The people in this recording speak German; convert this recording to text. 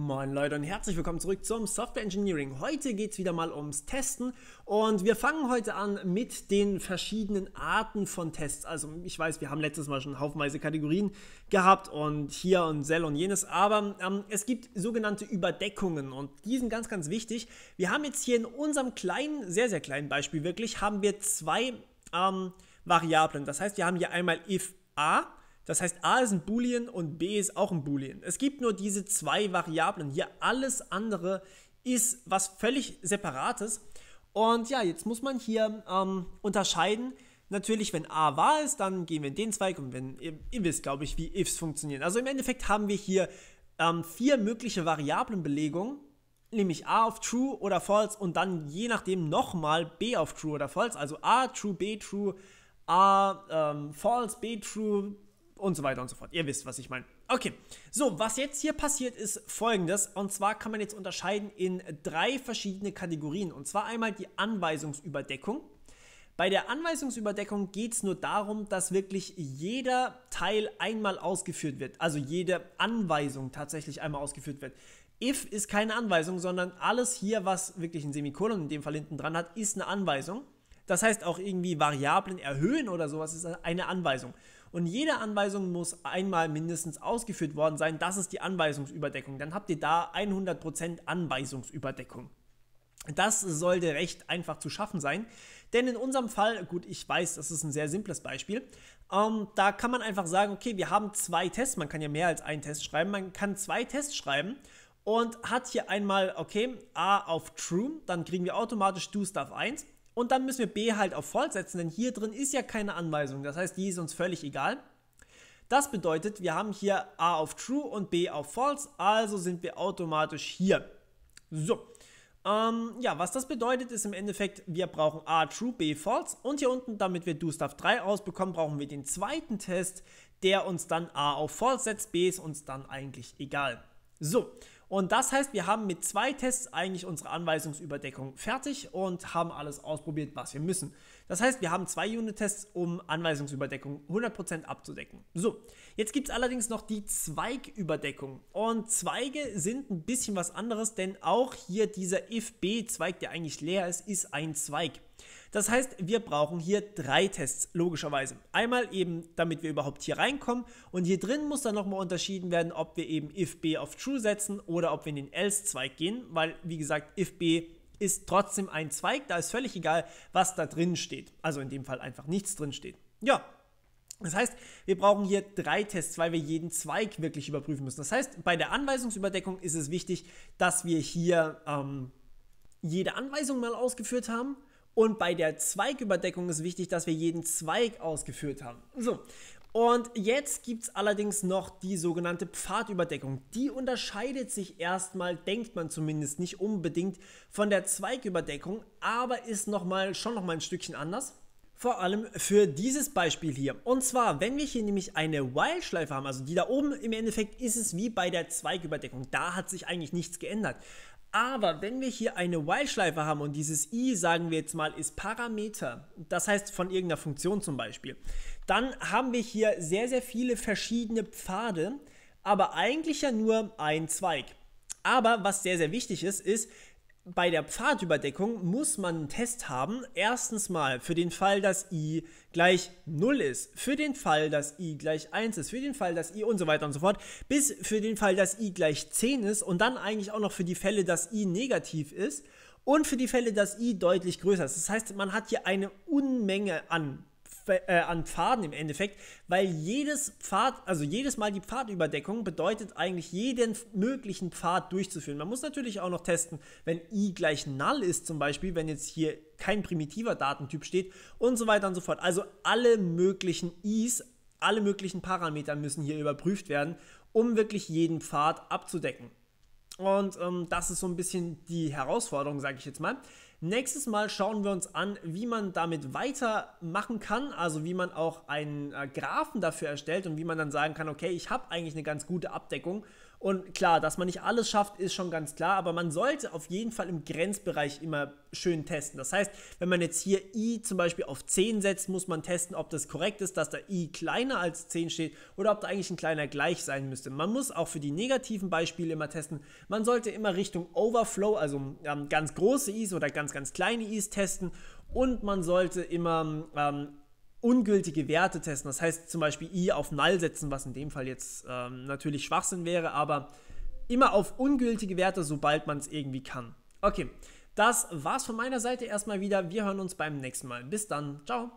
Moin Leute und herzlich willkommen zurück zum Software Engineering. Heute geht es wieder mal ums Testen und wir fangen heute an mit den verschiedenen Arten von Tests. Also ich weiß, wir haben letztes Mal schon haufenweise Kategorien gehabt und hier und Cell und jenes, aber ähm, es gibt sogenannte Überdeckungen und die sind ganz, ganz wichtig. Wir haben jetzt hier in unserem kleinen, sehr, sehr kleinen Beispiel wirklich, haben wir zwei ähm, Variablen. Das heißt, wir haben hier einmal if a das heißt, a ist ein Boolean und b ist auch ein Boolean. Es gibt nur diese zwei Variablen. Hier alles andere ist was völlig Separates. Und ja, jetzt muss man hier ähm, unterscheiden. Natürlich, wenn a wahr ist, dann gehen wir in den Zweig und wenn ihr wisst, glaube ich, wie ifs funktionieren. Also im Endeffekt haben wir hier ähm, vier mögliche Variablenbelegungen, nämlich a auf true oder false und dann je nachdem nochmal b auf true oder false. Also a true, b true, a ähm, false, b true, und so weiter und so fort. Ihr wisst, was ich meine. Okay, so, was jetzt hier passiert ist folgendes. Und zwar kann man jetzt unterscheiden in drei verschiedene Kategorien. Und zwar einmal die Anweisungsüberdeckung. Bei der Anweisungsüberdeckung geht es nur darum, dass wirklich jeder Teil einmal ausgeführt wird. Also jede Anweisung tatsächlich einmal ausgeführt wird. If ist keine Anweisung, sondern alles hier, was wirklich ein Semikolon in dem Fall hinten dran hat, ist eine Anweisung. Das heißt auch irgendwie Variablen erhöhen oder sowas ist eine Anweisung. Und jede Anweisung muss einmal mindestens ausgeführt worden sein. Das ist die Anweisungsüberdeckung. Dann habt ihr da 100% Anweisungsüberdeckung. Das sollte recht einfach zu schaffen sein, denn in unserem Fall, gut, ich weiß, das ist ein sehr simples Beispiel, ähm, da kann man einfach sagen, okay, wir haben zwei Tests, man kann ja mehr als einen Test schreiben, man kann zwei Tests schreiben und hat hier einmal, okay, A auf True, dann kriegen wir automatisch Do Stuff 1 und dann müssen wir B halt auf False setzen, denn hier drin ist ja keine Anweisung. Das heißt, die ist uns völlig egal. Das bedeutet, wir haben hier A auf True und B auf False, also sind wir automatisch hier. So, ähm, ja, was das bedeutet, ist im Endeffekt, wir brauchen A True, B False und hier unten, damit wir DoStuff 3 ausbekommen, brauchen wir den zweiten Test, der uns dann A auf False setzt, B ist uns dann eigentlich egal. So, und das heißt, wir haben mit zwei Tests eigentlich unsere Anweisungsüberdeckung fertig und haben alles ausprobiert, was wir müssen. Das heißt, wir haben zwei Unit-Tests, um Anweisungsüberdeckung 100% abzudecken. So, jetzt gibt es allerdings noch die Zweigüberdeckung. Und Zweige sind ein bisschen was anderes, denn auch hier dieser if-b-Zweig, der eigentlich leer ist, ist ein Zweig. Das heißt, wir brauchen hier drei Tests, logischerweise. Einmal eben, damit wir überhaupt hier reinkommen und hier drin muss dann nochmal unterschieden werden, ob wir eben if b auf true setzen oder ob wir in den else-Zweig gehen, weil wie gesagt, if b ist trotzdem ein Zweig, da ist völlig egal, was da drin steht. Also in dem Fall einfach nichts drin steht. Ja, das heißt, wir brauchen hier drei Tests, weil wir jeden Zweig wirklich überprüfen müssen. Das heißt, bei der Anweisungsüberdeckung ist es wichtig, dass wir hier ähm, jede Anweisung mal ausgeführt haben. Und bei der Zweigüberdeckung ist wichtig, dass wir jeden Zweig ausgeführt haben. So, und jetzt gibt es allerdings noch die sogenannte Pfadüberdeckung. Die unterscheidet sich erstmal, denkt man zumindest nicht unbedingt, von der Zweigüberdeckung, aber ist noch mal, schon nochmal ein Stückchen anders. Vor allem für dieses Beispiel hier. Und zwar, wenn wir hier nämlich eine While-Schleife haben, also die da oben im Endeffekt ist es wie bei der Zweigüberdeckung. Da hat sich eigentlich nichts geändert. Aber wenn wir hier eine While-Schleife haben und dieses i, sagen wir jetzt mal, ist Parameter, das heißt von irgendeiner Funktion zum Beispiel, dann haben wir hier sehr, sehr viele verschiedene Pfade, aber eigentlich ja nur ein Zweig. Aber was sehr, sehr wichtig ist, ist, bei der Pfadüberdeckung muss man einen Test haben. Erstens mal für den Fall, dass i gleich 0 ist, für den Fall, dass i gleich 1 ist, für den Fall, dass i und so weiter und so fort, bis für den Fall, dass i gleich 10 ist und dann eigentlich auch noch für die Fälle, dass i negativ ist und für die Fälle, dass i deutlich größer ist. Das heißt, man hat hier eine Unmenge an äh, an Pfaden im Endeffekt, weil jedes Pfad, also jedes Mal die Pfadüberdeckung bedeutet eigentlich jeden möglichen Pfad durchzuführen. Man muss natürlich auch noch testen, wenn i gleich null ist zum Beispiel, wenn jetzt hier kein primitiver Datentyp steht und so weiter und so fort. Also alle möglichen i's, alle möglichen Parameter müssen hier überprüft werden, um wirklich jeden Pfad abzudecken. Und ähm, das ist so ein bisschen die Herausforderung, sage ich jetzt mal. Nächstes Mal schauen wir uns an, wie man damit weitermachen kann, also wie man auch einen äh, Graphen dafür erstellt und wie man dann sagen kann, okay, ich habe eigentlich eine ganz gute Abdeckung. Und klar, dass man nicht alles schafft, ist schon ganz klar, aber man sollte auf jeden Fall im Grenzbereich immer schön testen. Das heißt, wenn man jetzt hier i zum Beispiel auf 10 setzt, muss man testen, ob das korrekt ist, dass da i kleiner als 10 steht oder ob da eigentlich ein kleiner gleich sein müsste. Man muss auch für die negativen Beispiele immer testen. Man sollte immer Richtung Overflow, also ähm, ganz große i's oder ganz ganz, ganz kleine Is testen und man sollte immer ähm, ungültige Werte testen. Das heißt zum Beispiel I auf Null setzen, was in dem Fall jetzt ähm, natürlich Schwachsinn wäre, aber immer auf ungültige Werte, sobald man es irgendwie kann. Okay, das war's von meiner Seite erstmal wieder. Wir hören uns beim nächsten Mal. Bis dann. Ciao.